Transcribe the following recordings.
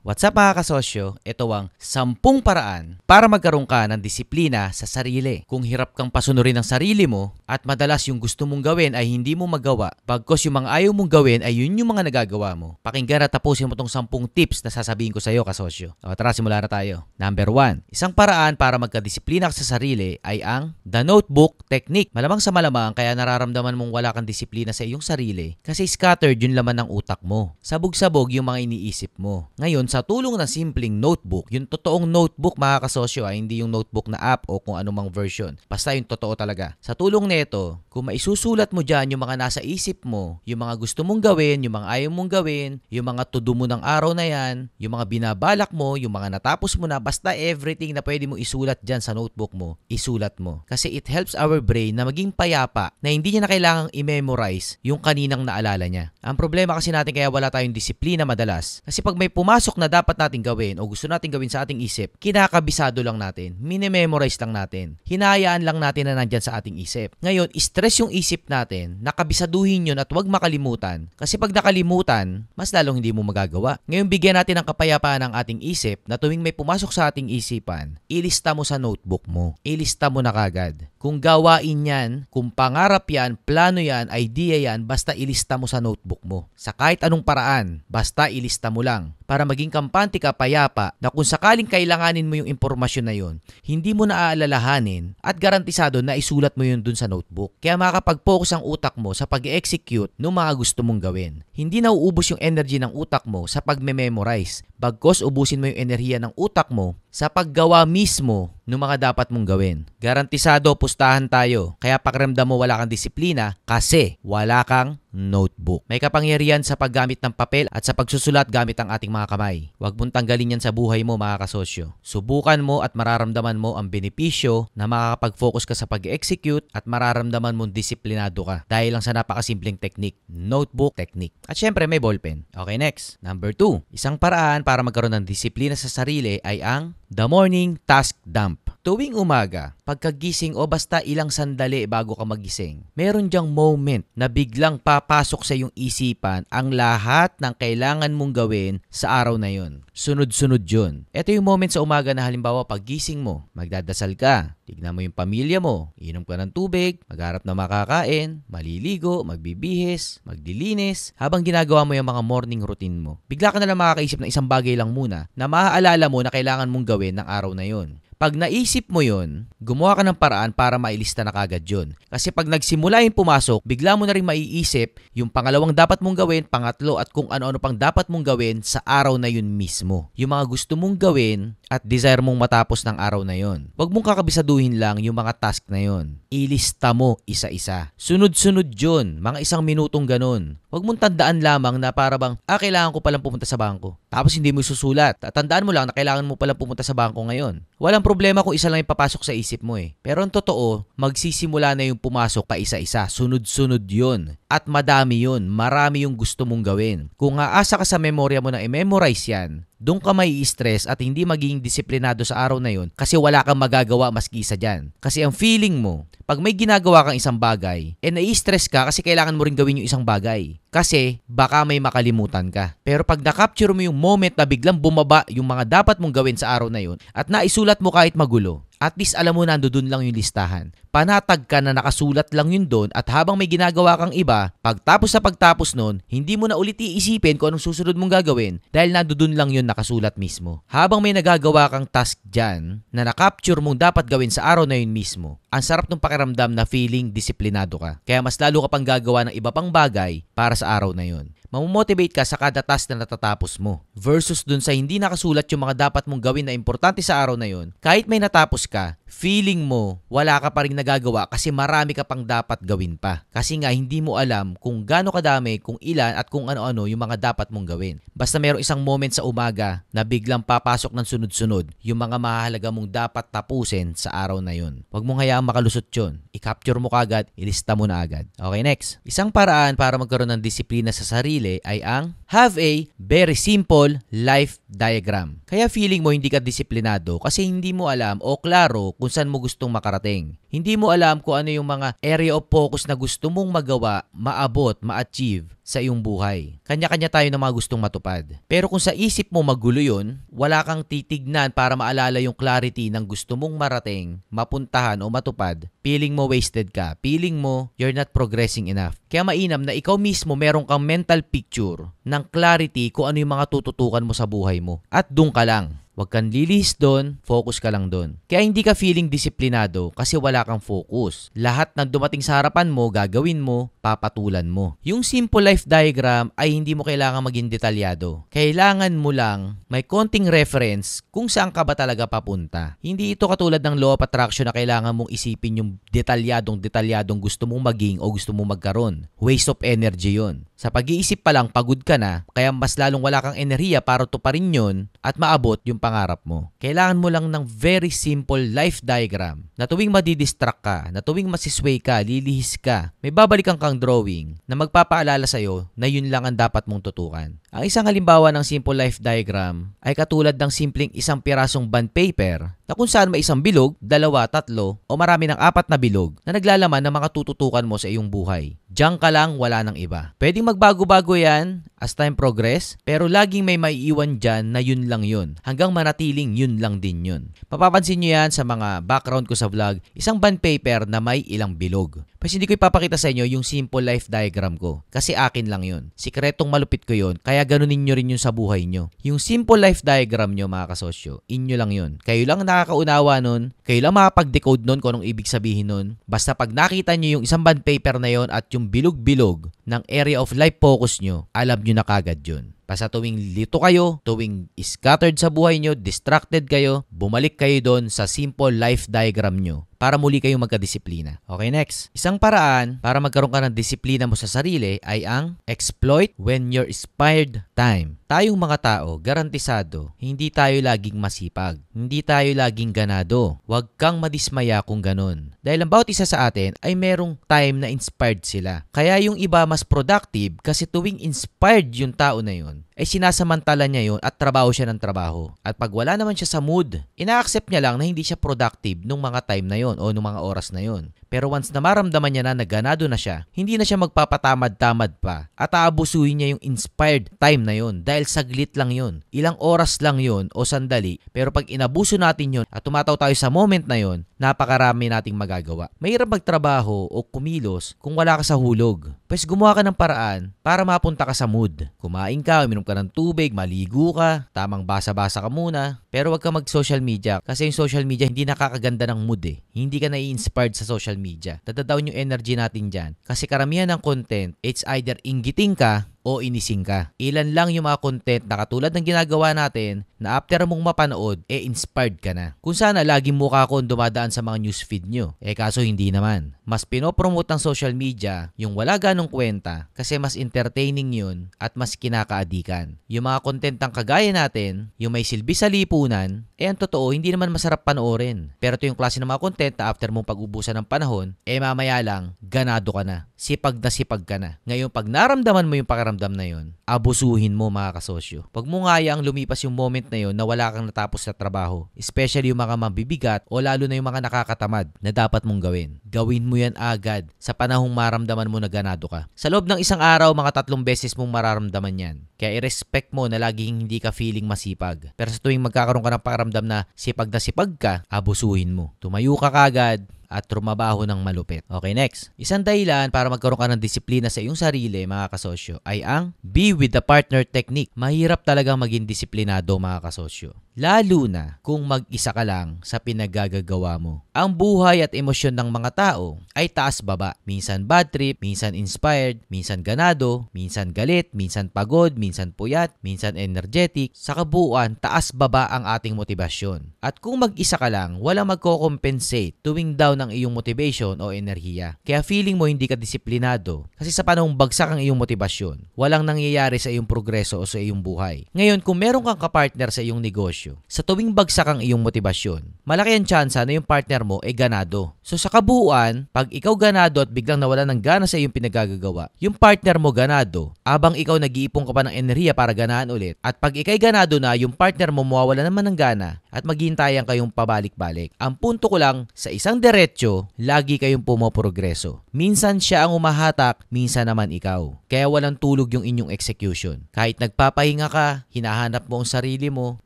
What's up mga kasosyo? Ito ang 10 paraan para magkaroon ka ng disiplina sa sarili. Kung hirap kang pasunurin ang sarili mo at madalas yung gusto mong gawin ay hindi mo magawa, bagkos yung mga ayaw mong gawin ay yun yung mga nagagawa mo. Pakinggan at tapusin mo tong 10 tips na sasabihin ko sa iyo kasosyo. O tara simula na tayo. Number 1. Isang paraan para magkadisiplina ka sa sarili ay ang The Notebook Technique. Malamang sa malamang kaya nararamdaman mong wala kang disiplina sa iyong sarili kasi scattered yung laman ng utak mo. Sabog-sabog yung mga iniisip mo. Ngayon, sa tulong ng simpleng notebook, yung totoong notebook mga kasosyo, ay ah, hindi yung notebook na app o kung anumang version. Basta yung totoo talaga. Sa tulong nito, kung maisusulat mo dyan yung mga nasa isip mo, yung mga gusto mong gawin, yung mga ayaw mong gawin, yung mga to-do mo ng araw na yan, yung mga binabalak mo, yung mga natapos mo na, basta everything na pwede mo isulat dyan sa notebook mo, isulat mo. Kasi it helps our brain na maging payapa na hindi niya na kailangang i-memorize yung kaninang naalala niya. Ang problema kasi natin kaya wala tayong disiplina madalas. Kasi pag may pumasok na dapat natin gawin o gusto natin gawin sa ating isip, kinakabisado lang natin. Minememorize lang natin. Hinayaan lang natin na nandyan sa ating isip. Ngayon, stress yung isip natin, nakabisaduhin yun at huwag makalimutan. Kasi pag nakalimutan, mas lalong hindi mo magagawa. Ngayon, bigyan natin ng kapayapaan ang ating isip na tuwing may pumasok sa ating isipan, ilista mo sa notebook mo. Ilista mo na kagad kung gawain yan, kung pangarap yan, plano yan, idea yan, basta ilista mo sa notebook mo. Sa kahit anong paraan, basta ilista mo lang. Para maging kampante ka payapa na kung sakaling kailanganin mo yung impormasyon na yon, hindi mo naaalalahanin at garantisado na isulat mo yun dun sa notebook. Kaya makakapag-focus ang utak mo sa pag-execute ng mga gusto mong gawin. Hindi nauubos yung energy ng utak mo sa pag-memorize. Bagkos ubusin mo yung enerhiya ng utak mo sa paggawa mismo ng mga dapat mong gawin. Garantisado pustahan tayo. Kaya pakiramdam mo wala kang disiplina kasi wala kang notebook. May kapangyarihan sa paggamit ng papel at sa pagsusulat gamit ang ating mga kamay. Huwag mong tanggalin yan sa buhay mo mga kasosyo. Subukan mo at mararamdaman mo ang benepisyo na makakapag-focus ka sa pag-execute at mararamdaman mong disiplinado ka dahil lang sa napakasimpleng technique, notebook technique. At syempre may ballpen. Okay, next. Number 2. Isang paraan para magkaroon ng disiplina sa sarili ay ang The Morning Task Dump. Tuwing umaga, pagkagising o basta ilang sandali bago ka magising. Meron diyang moment na biglang papasok sa iyong isipan ang lahat ng kailangan mong gawin sa araw na yon. Sunod-sunod yun. Ito yung moment sa umaga na halimbawa paggising mo, magdadasal ka, tignan mo yung pamilya mo, inom ka ng tubig, magharap na makakain, maliligo, magbibihis, magdilinis, habang ginagawa mo yung mga morning routine mo. Bigla ka na lang makakaisip ng isang bagay lang muna na maaalala mo na kailangan mong gawin ng araw na yon. Pag naisip mo yon, gumawa ka ng paraan para mailista na kagad yun. Kasi pag nagsimula yung pumasok, bigla mo na rin maiisip yung pangalawang dapat mong gawin, pangatlo at kung ano-ano pang dapat mong gawin sa araw na yun mismo. Yung mga gusto mong gawin, at desire mong matapos ng araw na yon. Huwag mong kakabisaduhin lang yung mga task na yon. Ilista mo isa-isa. Sunod-sunod yon, mga isang minutong ganun. Huwag mong tandaan lamang na para bang, ah, kailangan ko palang pumunta sa bangko. Tapos hindi mo susulat. Tandaan mo lang na kailangan mo palang pumunta sa bangko ngayon. Walang problema kung isa lang yung papasok sa isip mo eh. Pero ang totoo, magsisimula na yung pumasok pa isa-isa. Sunod-sunod yon At madami yon Marami yung gusto mong gawin. Kung aasa ka sa memorya mo na i-memorize yan, doon ka may stress at hindi magiging disiplinado sa araw na yon kasi wala kang magagawa maski isa dyan. Kasi ang feeling mo, pag may ginagawa kang isang bagay, eh nai-stress ka kasi kailangan mo rin gawin yung isang bagay. Kasi baka may makalimutan ka. Pero pag na-capture mo yung moment na biglang bumaba yung mga dapat mong gawin sa araw na yon at naisulat mo kahit magulo, at least alam mo nando doon lang yung listahan. Panatag ka na nakasulat lang yun doon at habang may ginagawa kang iba, pagtapos sa pagtapos noon, hindi mo na ulit iisipin kung anong susunod mong gagawin dahil nando doon lang yun nakasulat mismo. Habang may nagagawa kang task dyan na nakapture mong dapat gawin sa araw na yun mismo, ang sarap ng pakiramdam na feeling disiplinado ka. Kaya mas lalo ka pang gagawa ng iba pang bagay para sa araw na yun mamomotivate ka sa kada task na natatapos mo. Versus dun sa hindi nakasulat yung mga dapat mong gawin na importante sa araw na yon, kahit may natapos ka, feeling mo wala ka pa rin nagagawa kasi marami ka pang dapat gawin pa. Kasi nga hindi mo alam kung gaano kadami, kung ilan at kung ano-ano yung mga dapat mong gawin. Basta mayroong isang moment sa umaga na biglang papasok ng sunod-sunod yung mga mahalaga mong dapat tapusin sa araw na yun. Huwag mong hayaang makalusot yun. I-capture mo kagad, ilista mo na agad. Okay, next. Isang paraan para magkaroon ng disiplina sa sarili ay ang have a very simple life diagram. Kaya feeling mo hindi ka disiplinado kasi hindi mo alam o klaro kung saan mo gustong makarating. Hindi mo alam kung ano yung mga area of focus na gusto mong magawa, maabot, ma-achieve sa iyong buhay. Kanya-kanya tayo ng mga gustong matupad. Pero kung sa isip mo magulo yun, wala kang titignan para maalala yung clarity ng gusto mong marating, mapuntahan o matupad, feeling mo wasted ka, feeling mo you're not progressing enough. Kaya mainam na ikaw mismo meron kang mental picture ng clarity kung ano yung mga tututukan mo sa buhay mo. At doon ka lang. Huwag kang lilihis doon, focus ka lang doon. Kaya hindi ka feeling disiplinado kasi wala kang focus. Lahat ng dumating sa harapan mo, gagawin mo, papatulan mo. Yung simple life diagram ay hindi mo kailangan maging detalyado. Kailangan mo lang may konting reference kung saan ka ba talaga papunta. Hindi ito katulad ng law of attraction na kailangan mong isipin yung detalyadong detalyadong gusto mong maging o gusto mong magkaroon. Waste of energy yon. Sa pag-iisip pa lang, pagod ka na, kaya mas lalong wala kang enerhiya para tuparin yon at maabot yung pangarap mo. Kailangan mo lang ng very simple life diagram na tuwing madidistract ka, na tuwing masisway ka, lilihis ka, may babalikan ka kang drawing na magpapaalala sa iyo na yun lang ang dapat mong tutukan. Ang isang halimbawa ng simple life diagram ay katulad ng simpleng isang pirasong bond paper na kung saan may isang bilog, dalawa, tatlo, o marami ng apat na bilog na naglalaman ng mga tututukan mo sa iyong buhay. Diyan ka lang, wala ng iba. Pwedeng magbago-bago yan as time progress, pero laging may maiiwan dyan na yun lang yun. Hanggang manatiling yun lang din yun. Mapapansin nyo yan sa mga background ko sa vlog, isang band paper na may ilang bilog. Kasi hindi ko ipapakita sa inyo yung simple life diagram ko. Kasi akin lang yun. Sikretong malupit ko yun. Kaya ganunin nyo rin yun sa buhay nyo. Yung simple life diagram nyo mga kasosyo, inyo lang yun. Kayo lang na nakakaunawa nun, kayo lang makapag-decode nun kung anong ibig sabihin nun. Basta pag nakita nyo yung isang band paper na yon at yung bilog-bilog ng area of life focus nyo, alam nyo na kagad yun. Basta tuwing lito kayo, tuwing scattered sa buhay nyo, distracted kayo, bumalik kayo doon sa simple life diagram nyo para muli kayong magkadisiplina. Okay, next. Isang paraan para magkaroon ka ng disiplina mo sa sarili ay ang exploit when your inspired time. Tayong mga tao, garantisado, hindi tayo laging masipag. Hindi tayo laging ganado. Huwag kang madismaya kung ganun. Dahil ang bawat isa sa atin ay merong time na inspired sila. Kaya yung iba mas productive kasi tuwing inspired yung tao na yun, eh sinasamantala niya yon at trabaho siya ng trabaho. At pag wala naman siya sa mood, ina-accept niya lang na hindi siya productive nung mga time na yon o nung mga oras na yon. Pero once na maramdaman niya na naganado na siya, hindi na siya magpapatamad-tamad pa at aabusuhin niya yung inspired time na yon dahil saglit lang yon. Ilang oras lang yon o sandali pero pag inabuso natin yon at tumataw tayo sa moment na yon, napakarami nating magagawa. Mahirap magtrabaho o kumilos kung wala ka sa hulog. Pwes gumawa ka ng paraan para mapunta ka sa mood. Kumain ka, uminom ka ng tubig, maligo ka, tamang basa-basa ka muna. Pero wag ka mag-social media kasi yung social media hindi nakakaganda ng mood eh. Hindi ka nai-inspired sa social media. Dadadown yung energy natin dyan. Kasi karamihan ng content, it's either ingiting ka o inising ka. Ilan lang yung mga content na katulad ng ginagawa natin na after mong mapanood, eh inspired ka na. Kung sana lagi mukha ko dumadaan sa mga newsfeed nyo. Eh kaso hindi naman. Mas pinopromote ng social media yung wala ganong kwenta kasi mas entertaining yun at mas kinakaadikan. Yung mga content ng kagaya natin, yung may silbi sa lipunan, eh ang totoo hindi naman masarap panoorin. Pero ito yung klase ng mga content na after mong pag-ubusan ng panahon, eh mamaya lang, ganado ka na. Sipag na sipag ka na. Ngayon pag naramdaman mo yung pakiramdam pakiramdam na yon, abusuhin mo mga kasosyo. Pag mo nga ang lumipas yung moment na yon na wala kang natapos sa trabaho, especially yung mga mabibigat o lalo na yung mga nakakatamad na dapat mong gawin. Gawin mo yan agad sa panahong maramdaman mo na ganado ka. Sa loob ng isang araw, mga tatlong beses mong mararamdaman yan. Kaya i-respect mo na laging hindi ka feeling masipag. Pero sa tuwing magkakaroon ka ng pakiramdam na sipag na sipag ka, abusuhin mo. Tumayo ka kagad, at trumabaho ng malupit. Okay, next. Isang dahilan para magkaroon ka ng disiplina sa iyong sarili, mga kasosyo, ay ang be with the partner technique. Mahirap talaga maging disiplinado, mga kasosyo. Lalo na kung mag-isa ka lang sa pinagagagawa mo. Ang buhay at emosyon ng mga tao ay taas-baba. Minsan bad trip, minsan inspired, minsan ganado, minsan galit, minsan pagod, minsan puyat, minsan energetic. Sa kabuuan, taas-baba ang ating motivasyon. At kung mag-isa ka lang, wala magko-compensate tuwing down ang iyong motivation o enerhiya. Kaya feeling mo hindi ka disiplinado kasi sa panahong bagsak ang iyong motivasyon, walang nangyayari sa iyong progreso o sa iyong buhay. Ngayon, kung meron kang kapartner sa iyong negosyo, negosyo. Sa tuwing bagsak ang iyong motibasyon, malaki ang tsansa na yung partner mo ay ganado. So sa kabuuan, pag ikaw ganado at biglang nawala ng gana sa iyong pinagagagawa, yung partner mo ganado, abang ikaw nag-iipon ka pa ng enerhiya para ganaan ulit. At pag ikay ganado na, yung partner mo mawawala naman ng gana at maghihintayan kayong pabalik-balik. Ang punto ko lang, sa isang diretsyo, lagi kayong pumoprogreso. Minsan siya ang umahatak, minsan naman ikaw. Kaya walang tulog yung inyong execution. Kahit nagpapahinga ka, hinahanap mo ang sarili mo,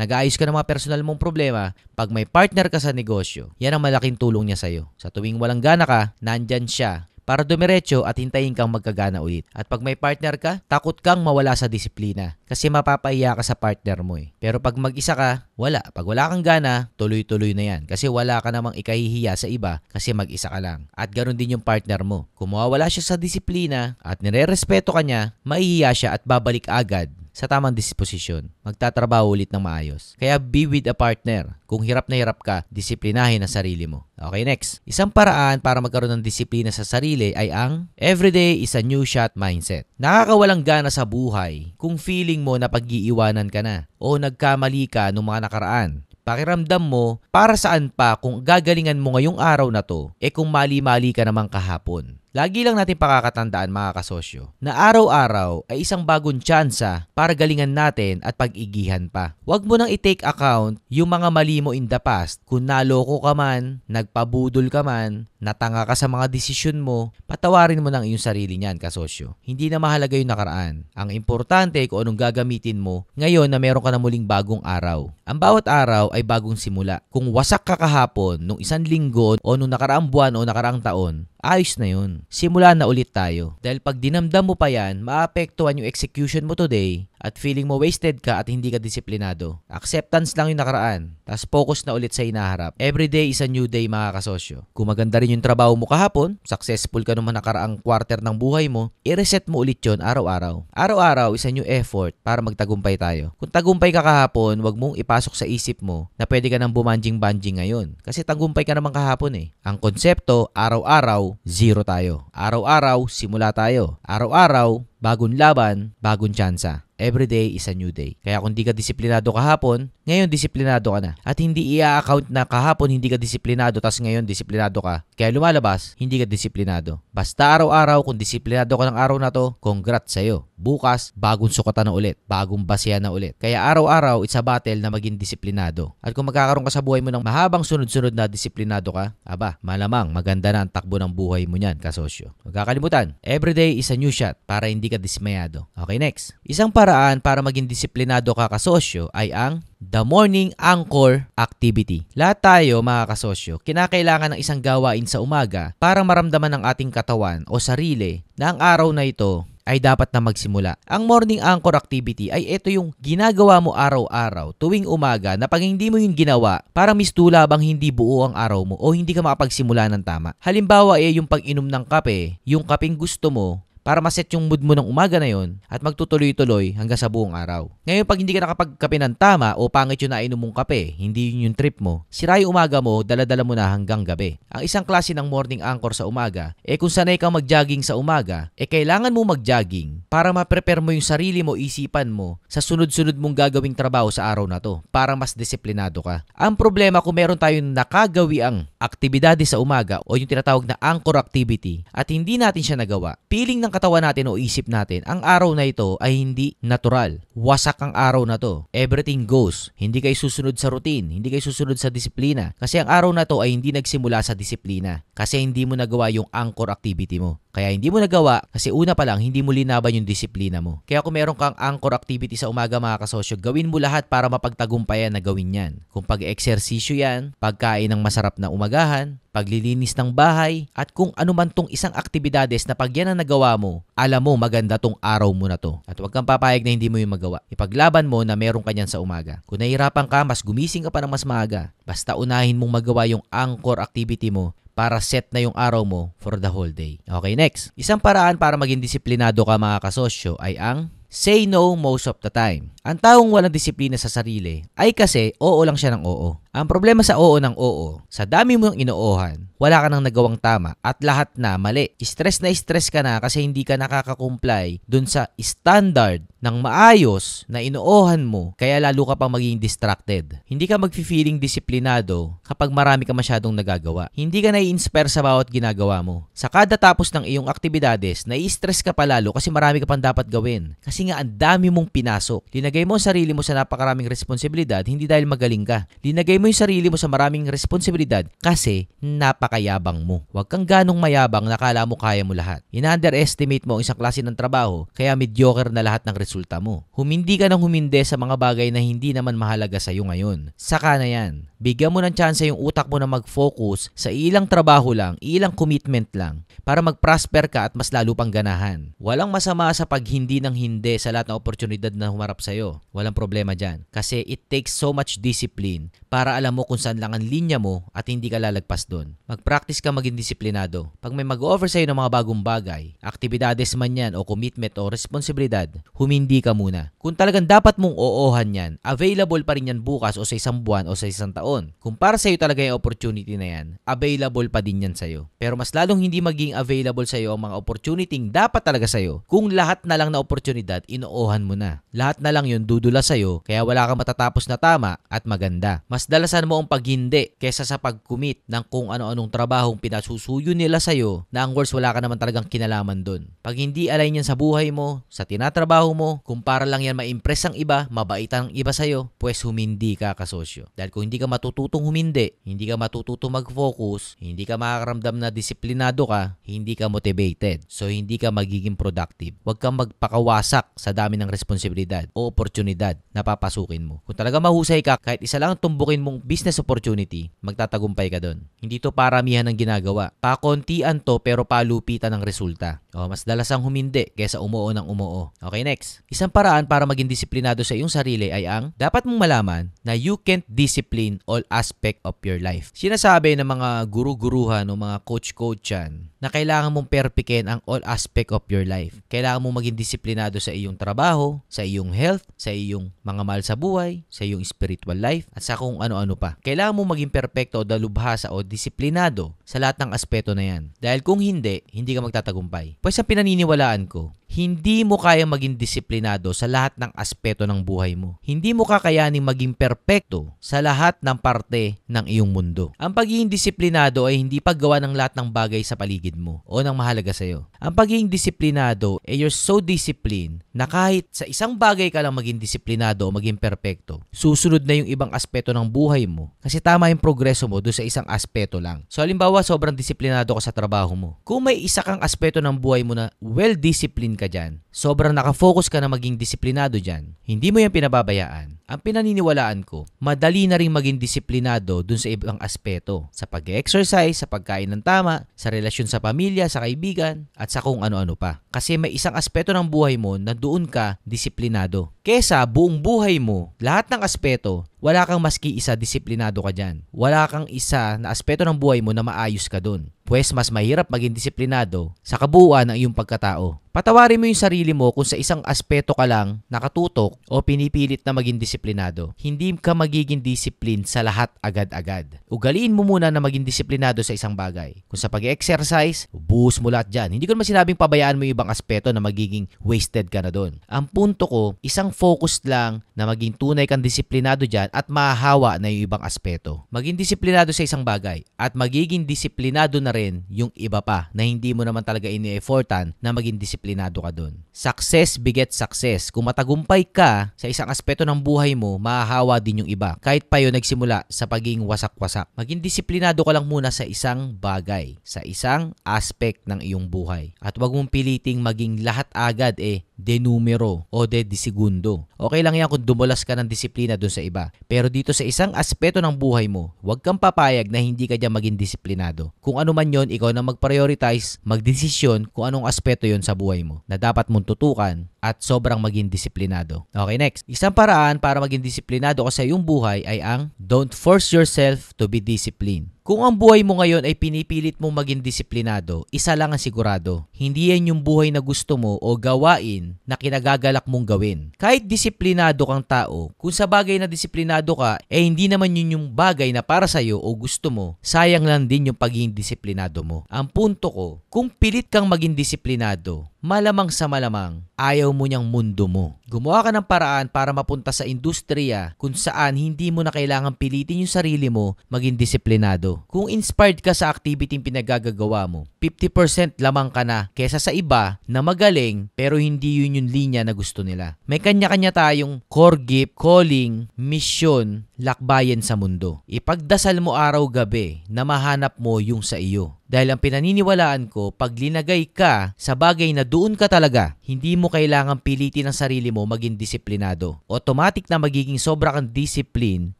nag-aayos ka ng mga personal mong problema, pag may partner ka sa negosyo, yan ang malaking tulong niya sa'yo. Sa tuwing walang gana ka, nandyan siya para dumiretso at hintayin kang magkagana ulit. At pag may partner ka, takot kang mawala sa disiplina kasi mapapahiya ka sa partner mo eh. Pero pag mag-isa ka, wala. Pag wala kang gana, tuloy-tuloy na yan kasi wala ka namang ikahihiya sa iba kasi mag-isa ka lang. At ganoon din yung partner mo. Kung mawawala siya sa disiplina at nire-respeto ka niya, maihiya siya at babalik agad sa tamang disposisyon, magtatrabaho ulit ng maayos. Kaya be with a partner. Kung hirap na hirap ka, disiplinahin ang sarili mo. Okay, next. Isang paraan para magkaroon ng disiplina sa sarili ay ang everyday is a new shot mindset. Nakakawalang gana sa buhay kung feeling mo na pag-iiwanan ka na o nagkamali ka noong mga nakaraan pakiramdam mo para saan pa kung gagalingan mo ngayong araw na to, e eh kung mali-mali ka naman kahapon. Lagi lang natin pakakatandaan mga kasosyo na araw-araw ay isang bagong tsansa para galingan natin at pag-igihan pa. Huwag mo nang i-take account yung mga mali mo in the past. Kung naloko ka man, nagpabudol ka man, natanga ka sa mga desisyon mo, patawarin mo ng iyong sarili niyan, kasosyo. Hindi na mahalaga yung nakaraan. Ang importante ay kung anong gagamitin mo ngayon na meron ka na muling bagong araw. Ang bawat araw ay bagong simula. Kung wasak ka kahapon, nung isang linggo o nung nakaraang buwan o nakaraang taon, ayos na yun. Simula na ulit tayo. Dahil pag dinamdam mo pa yan, maapektuhan yung execution mo today at feeling mo wasted ka at hindi ka disiplinado. Acceptance lang yung nakaraan, tapos focus na ulit sa inaharap. Every day is a new day mga kasosyo. Kung maganda rin yung trabaho mo kahapon, successful ka naman nakaraang quarter ng buhay mo, i-reset mo ulit yon araw-araw. Araw-araw is a new effort para magtagumpay tayo. Kung tagumpay ka kahapon, wag mong ipasok sa isip mo na pwede ka nang bumanjing-banjing ngayon. Kasi tagumpay ka naman kahapon eh. Ang konsepto, araw-araw, zero tayo. Araw-araw, simula tayo. Araw-araw, bagong laban, bagong tsansa. Every day is a new day. Kaya kung di ka disiplinado kahapon, ngayon disiplinado ka na. At hindi ia-account na kahapon hindi ka disiplinado tas ngayon disiplinado ka. Kaya lumalabas, hindi ka disiplinado. Basta araw-araw kung disiplinado ka ng araw na to, congrats sa'yo. Bukas, bagong sukatan na ulit. Bagong basya na ulit. Kaya araw-araw, it's a battle na maging disiplinado. At kung magkakaroon ka sa buhay mo ng mahabang sunod-sunod na disiplinado ka, aba, malamang maganda na ang takbo ng buhay mo niyan, kasosyo. Huwag kakalimutan, every day is a new shot para hindi hindi ka dismayado. Okay, next. Isang paraan para maging disiplinado ka kasosyo ay ang the morning anchor activity. Lahat tayo, mga kasosyo, kinakailangan ng isang gawain sa umaga para maramdaman ng ating katawan o sarili na ang araw na ito ay dapat na magsimula. Ang morning anchor activity ay ito yung ginagawa mo araw-araw tuwing umaga na pag hindi mo yung ginawa, parang mistula bang hindi buo ang araw mo o hindi ka makapagsimula ng tama. Halimbawa ay eh, yung pag-inom ng kape, yung kaping gusto mo, para maset yung mood mo ng umaga na yon at magtutuloy-tuloy hanggang sa buong araw. Ngayon pag hindi ka nakapagkape ng tama o pangit yung nainom mong kape, hindi yun yung trip mo, sira yung umaga mo, daladala mo na hanggang gabi. Ang isang klase ng morning anchor sa umaga, eh kung sanay kang magjogging sa umaga, eh kailangan mo magjogging para ma-prepare mo yung sarili mo, isipan mo sa sunod-sunod mong gagawing trabaho sa araw na to para mas disiplinado ka. Ang problema kung meron tayong nakagawi ang aktibidade sa umaga o yung tinatawag na anchor activity at hindi natin siya nagawa, piling ng katawan natin o isip natin, ang araw na ito ay hindi natural. Wasak ang araw na to. Everything goes. Hindi kayo susunod sa routine. Hindi kayo susunod sa disiplina. Kasi ang araw na to ay hindi nagsimula sa disiplina kasi hindi mo nagawa yung anchor activity mo. Kaya hindi mo nagawa kasi una pa lang hindi mo linaban yung disiplina mo. Kaya kung meron kang anchor activity sa umaga mga kasosyo, gawin mo lahat para mapagtagumpayan na gawin yan. Kung pag-eksersisyo yan, pagkain ng masarap na umagahan, paglilinis ng bahay, at kung ano man tong isang aktibidades na pag yan ang nagawa mo, alam mo maganda tong araw mo na to. At huwag kang papayag na hindi mo yung magawa. Ipaglaban mo na meron ka sa umaga. Kung nahihirapan ka, mas gumising ka pa ng mas maaga. Basta unahin mong magawa yung anchor activity mo para set na yung araw mo for the whole day. Okay, next. Isang paraan para maging disiplinado ka mga kasosyo ay ang say no most of the time. Ang taong walang disiplina sa sarili ay kasi oo lang siya ng oo. Ang problema sa oo ng oo, sa dami mo yung inoohan, wala ka nang nagawang tama at lahat na mali. Stress na stress ka na kasi hindi ka nakakakomply dun sa standard ng maayos na inuohan mo kaya lalo ka pang maging distracted. Hindi ka magfi-feeling disiplinado kapag marami ka masyadong nagagawa. Hindi ka nai-inspire sa bawat ginagawa mo. Sa kada tapos ng iyong aktibidades, nai-stress ka pa lalo kasi marami ka pang dapat gawin. Kasi nga ang dami mong pinasok. Linagay mo ang sarili mo sa napakaraming responsibilidad hindi dahil magaling ka. Linagay mo yung sarili mo sa maraming responsibilidad kasi napak pagkakayabang mo. Huwag kang ganong mayabang na kala mo kaya mo lahat. Ina-underestimate mo ang isang klase ng trabaho kaya mediocre na lahat ng resulta mo. Humindi ka ng huminde sa mga bagay na hindi naman mahalaga sa iyo ngayon. Saka na yan. Bigyan mo ng chance yung utak mo na mag-focus sa ilang trabaho lang, ilang commitment lang para mag-prosper ka at mas lalo pang ganahan. Walang masama sa paghindi hindi ng hindi sa lahat ng oportunidad na humarap sa'yo. Walang problema dyan. Kasi it takes so much discipline para alam mo kung saan lang ang linya mo at hindi ka lalagpas doon. Mag-practice ka maging disiplinado. Pag may mag-offer sa'yo ng mga bagong bagay, aktibidades man yan o commitment o responsibilidad, humindi ka muna. Kung talagang dapat mong oohan yan, available pa rin yan bukas o sa isang buwan o sa isang taon noon. Kung para sa'yo talaga yung opportunity na yan, available pa din yan sa'yo. Pero mas lalong hindi magiging available sa'yo ang mga opportunity dapat talaga sa'yo kung lahat na lang na oportunidad, inoohan mo na. Lahat na lang yun dudula sa'yo, kaya wala kang matatapos na tama at maganda. Mas dalasan mo ang paghindi kesa sa pag-commit ng kung ano-anong trabahong pinasusuyo nila sa'yo na ang worst wala ka naman talagang kinalaman dun. Pag hindi align yan sa buhay mo, sa tinatrabaho mo, kung para lang yan ma-impress ang iba, mabaitan ang iba sa'yo, pues humindi ka kasosyo. Dahil kung hindi ka matututong humindi, hindi ka matututong mag-focus, hindi ka makakaramdam na disiplinado ka, hindi ka motivated. So hindi ka magiging productive. Huwag kang magpakawasak sa dami ng responsibilidad o oportunidad na papasukin mo. Kung talaga mahusay ka, kahit isa lang tumbukin mong business opportunity, magtatagumpay ka doon. Hindi to paramihan ng ginagawa. Pakontian to pero palupitan ng resulta. O, mas dalas ang humindi kaysa umuo ng umuo. Okay, next. Isang paraan para maging disiplinado sa iyong sarili ay ang dapat mong malaman na you can't discipline all aspect of your life. Sinasabi ng mga guru-guruhan o mga coach-coachan na kailangan mong perfectin ang all aspect of your life. Kailangan mong maging disiplinado sa iyong trabaho, sa iyong health, sa iyong mga mahal sa buhay, sa iyong spiritual life, at sa kung ano-ano pa. Kailangan mong maging perpekto o dalubhasa o disiplinado sa lahat ng aspeto na yan. Dahil kung hindi, hindi ka magtatagumpay. Pwes sa pinaniniwalaan ko, hindi mo kaya maging disiplinado sa lahat ng aspeto ng buhay mo. Hindi mo kakayanin maging perpekto sa lahat ng parte ng iyong mundo. Ang pagiging disiplinado ay hindi paggawa ng lahat ng bagay sa paligid mo o ng mahalaga sa iyo. Ang pagiging disiplinado ay you're so disciplined na kahit sa isang bagay ka lang maging disiplinado o maging perpekto, susunod na yung ibang aspeto ng buhay mo kasi tama yung progreso mo doon sa isang aspeto lang. So halimbawa, sobrang disiplinado ka sa trabaho mo. Kung may isa kang aspeto ng buhay mo na well-disciplined ka dyan. Sobrang nakafocus ka na maging disiplinado dyan. Hindi mo yan pinababayaan. Ang pinaniniwalaan ko, madali na rin maging disiplinado dun sa ibang aspeto. Sa pag-exercise, sa pagkain ng tama, sa relasyon sa pamilya, sa kaibigan, at sa kung ano-ano pa. Kasi may isang aspeto ng buhay mo na doon ka disiplinado. Kesa buong buhay mo, lahat ng aspeto, wala kang maski isa disiplinado ka dyan. Wala kang isa na aspeto ng buhay mo na maayos ka dun. Pwes mas mahirap maging disiplinado sa kabuuan ng iyong pagkatao. Patawarin mo yung sarili sarili mo kung sa isang aspeto ka lang nakatutok o pinipilit na maging disiplinado. Hindi ka magiging discipline sa lahat agad-agad. Ugaliin mo muna na maging disiplinado sa isang bagay. Kung sa pag-exercise, buhos mo lahat dyan. Hindi ko naman sinabing pabayaan mo yung ibang aspeto na magiging wasted ka na doon. Ang punto ko, isang focus lang na maging tunay kang disiplinado dyan at mahahawa na yung ibang aspeto. Maging disiplinado sa isang bagay at magiging disiplinado na rin yung iba pa na hindi mo naman talaga ini-effortan na maging disiplinado ka doon success begets success. Kung matagumpay ka sa isang aspeto ng buhay mo, mahahawa din yung iba. Kahit pa yun nagsimula sa pagiging wasak-wasak. Maging disiplinado ka lang muna sa isang bagay, sa isang aspect ng iyong buhay. At wag mong piliting maging lahat agad eh de numero o de segundo. Okay lang yan kung dumulas ka ng disiplina dun sa iba. Pero dito sa isang aspeto ng buhay mo, huwag kang papayag na hindi ka dyan maging disiplinado. Kung ano man yon, ikaw na mag-prioritize, magdesisyon kung anong aspeto yon sa buhay mo na dapat mong tutukan at sobrang maging disiplinado. Okay, next. Isang paraan para maging disiplinado ka sa iyong buhay ay ang don't force yourself to be disciplined. Kung ang buhay mo ngayon ay pinipilit mong maging disiplinado, isa lang ang sigurado. Hindi yan yung buhay na gusto mo o gawain na kinagagalak mong gawin. Kahit disiplinado kang tao, kung sa bagay na disiplinado ka, eh hindi naman yun yung bagay na para sa'yo o gusto mo, sayang lang din yung pagiging disiplinado mo. Ang punto ko, kung pilit kang maging disiplinado, malamang sa malamang, ayaw mo niyang mundo mo. Gumawa ka ng paraan para mapunta sa industriya kung saan hindi mo na kailangan pilitin yung sarili mo maging disiplinado. Kung inspired ka sa activity yung pinagagagawa mo, 50% lamang ka na kesa sa iba na magaling pero hindi yun yung linya na gusto nila. May kanya-kanya tayong core gift, calling, mission, lakbayan sa mundo. Ipagdasal mo araw-gabi na mahanap mo yung sa iyo. Dahil ang pinaniniwalaan ko, pag linagay ka sa bagay na doon ka talaga, hindi mo kailangan pilitin ang sarili mo maging disiplinado. Automatic na magiging sobra kang discipline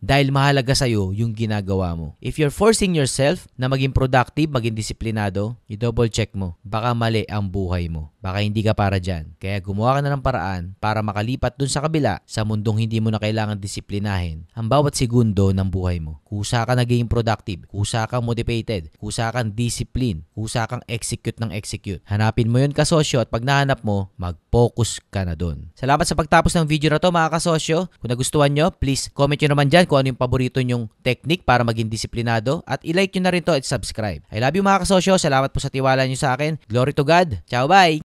dahil mahalaga sa'yo yung ginagawa mo. If you're forcing yourself na maging productive, maging disiplinado, i-double check mo. Baka mali ang buhay mo. Baka hindi ka para dyan. Kaya gumawa ka na ng paraan para makalipat dun sa kabila sa mundong hindi mo na kailangan disiplinahin ang bawat segundo ng buhay mo. Kusa ka naging productive, kusa kang motivated, kusa kang discipline, kusa kang execute ng execute. Hanapin mo yun kasosyo at pag nahanap mo, mag-focus ka na dun. Salamat sa pagtapos ng video na to mga kasosyo. Kung nagustuhan nyo, please comment nyo naman dyan kung ano yung paborito nyong technique para maging disiplinado at ilike nyo na rin to at subscribe. I love you mga kasosyo. Salamat po sa tiwala nyo sa akin. Glory to God. Ciao, bye!